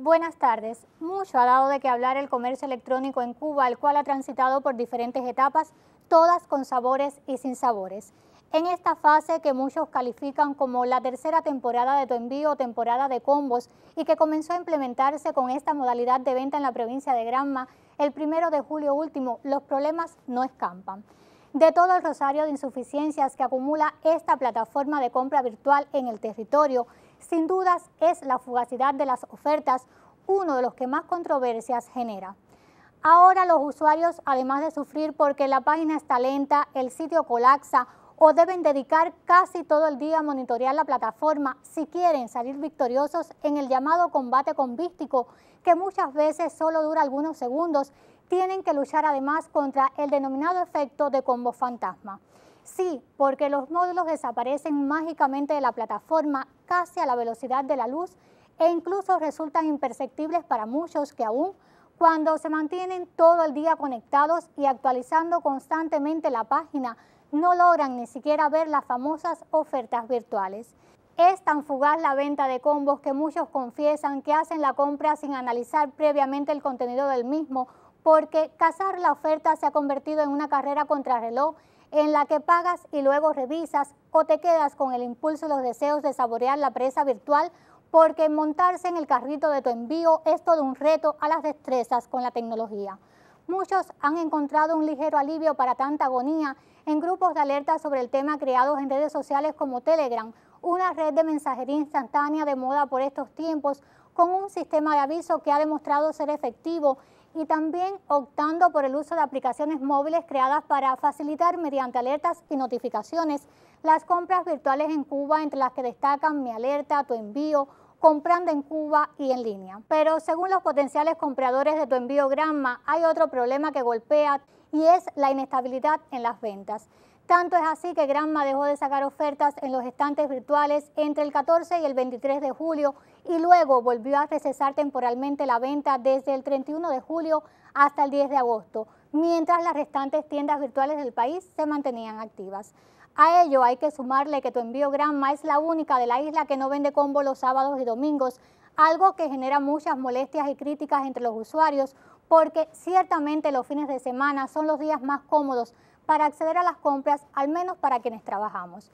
Buenas tardes. Mucho ha dado de qué hablar el comercio electrónico en Cuba, el cual ha transitado por diferentes etapas, todas con sabores y sin sabores. En esta fase que muchos califican como la tercera temporada de tu envío, temporada de combos, y que comenzó a implementarse con esta modalidad de venta en la provincia de Granma el primero de julio último, los problemas no escampan. De todo el rosario de insuficiencias que acumula esta plataforma de compra virtual en el territorio, sin dudas es la fugacidad de las ofertas uno de los que más controversias genera. Ahora los usuarios, además de sufrir porque la página está lenta, el sitio colapsa o deben dedicar casi todo el día a monitorear la plataforma si quieren salir victoriosos en el llamado combate combístico, que muchas veces solo dura algunos segundos, tienen que luchar además contra el denominado efecto de combo fantasma. Sí, porque los módulos desaparecen mágicamente de la plataforma casi a la velocidad de la luz e incluso resultan imperceptibles para muchos que aún cuando se mantienen todo el día conectados y actualizando constantemente la página, no logran ni siquiera ver las famosas ofertas virtuales. Es tan fugaz la venta de combos que muchos confiesan que hacen la compra sin analizar previamente el contenido del mismo, porque cazar la oferta se ha convertido en una carrera contrarreloj en la que pagas y luego revisas o te quedas con el impulso y los deseos de saborear la presa virtual porque montarse en el carrito de tu envío es todo un reto a las destrezas con la tecnología. Muchos han encontrado un ligero alivio para tanta agonía en grupos de alerta sobre el tema creados en redes sociales como Telegram, una red de mensajería instantánea de moda por estos tiempos, con un sistema de aviso que ha demostrado ser efectivo y también optando por el uso de aplicaciones móviles creadas para facilitar mediante alertas y notificaciones las compras virtuales en Cuba, entre las que destacan Mi Alerta, Tu Envío, comprando en Cuba y en línea. Pero según los potenciales compradores de tu envío Granma, hay otro problema que golpea y es la inestabilidad en las ventas. Tanto es así que Granma dejó de sacar ofertas en los estantes virtuales entre el 14 y el 23 de julio y luego volvió a recesar temporalmente la venta desde el 31 de julio hasta el 10 de agosto, mientras las restantes tiendas virtuales del país se mantenían activas. A ello hay que sumarle que tu envío Granma es la única de la isla que no vende combo los sábados y domingos, algo que genera muchas molestias y críticas entre los usuarios, porque ciertamente los fines de semana son los días más cómodos para acceder a las compras, al menos para quienes trabajamos.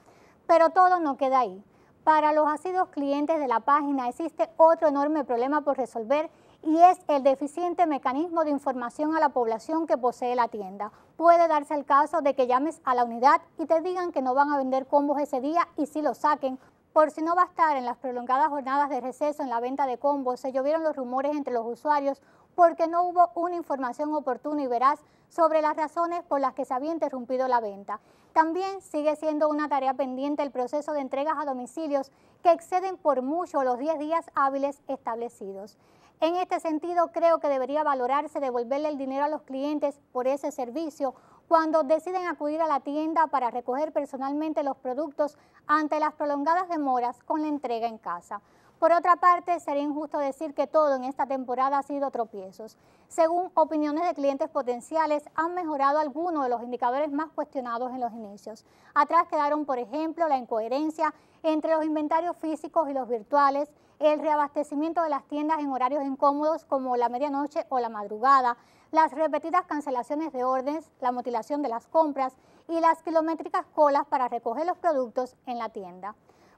Pero todo no queda ahí. Para los ácidos clientes de la página existe otro enorme problema por resolver y es el deficiente mecanismo de información a la población que posee la tienda. Puede darse el caso de que llames a la unidad y te digan que no van a vender combos ese día y si lo saquen, por si no va a estar en las prolongadas jornadas de receso en la venta de combos, se llovieron los rumores entre los usuarios porque no hubo una información oportuna y veraz sobre las razones por las que se había interrumpido la venta. También sigue siendo una tarea pendiente el proceso de entregas a domicilios que exceden por mucho los 10 días hábiles establecidos. En este sentido, creo que debería valorarse devolverle el dinero a los clientes por ese servicio cuando deciden acudir a la tienda para recoger personalmente los productos ante las prolongadas demoras con la entrega en casa. Por otra parte, sería injusto decir que todo en esta temporada ha sido tropiezos. Según opiniones de clientes potenciales, han mejorado algunos de los indicadores más cuestionados en los inicios. Atrás quedaron, por ejemplo, la incoherencia entre los inventarios físicos y los virtuales, el reabastecimiento de las tiendas en horarios incómodos como la medianoche o la madrugada, las repetidas cancelaciones de órdenes, la mutilación de las compras y las kilométricas colas para recoger los productos en la tienda.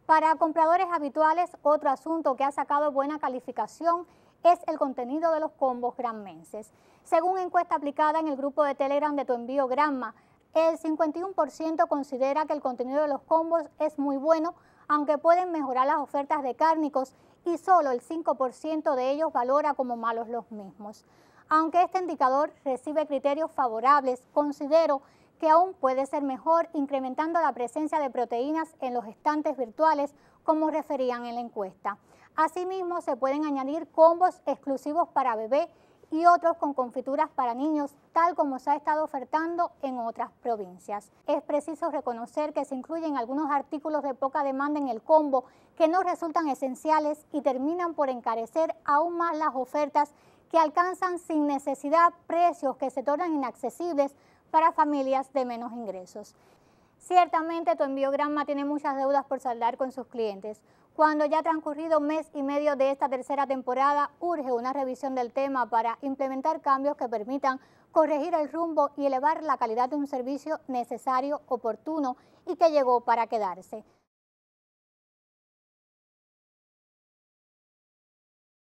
Para compradores habituales, otro asunto que ha sacado buena calificación es el contenido de los combos granmenses. Según encuesta aplicada en el grupo de Telegram de Tu Envío Granma, el 51% considera que el contenido de los combos es muy bueno, aunque pueden mejorar las ofertas de cárnicos y solo el 5% de ellos valora como malos los mismos. Aunque este indicador recibe criterios favorables, considero que aún puede ser mejor incrementando la presencia de proteínas en los estantes virtuales, como referían en la encuesta. Asimismo, se pueden añadir combos exclusivos para bebé y otros con confituras para niños, tal como se ha estado ofertando en otras provincias. Es preciso reconocer que se incluyen algunos artículos de poca demanda en el combo que no resultan esenciales y terminan por encarecer aún más las ofertas que alcanzan sin necesidad precios que se tornan inaccesibles para familias de menos ingresos. Ciertamente tu enviograma tiene muchas deudas por saldar con sus clientes. Cuando ya ha transcurrido mes y medio de esta tercera temporada, urge una revisión del tema para implementar cambios que permitan corregir el rumbo y elevar la calidad de un servicio necesario, oportuno y que llegó para quedarse.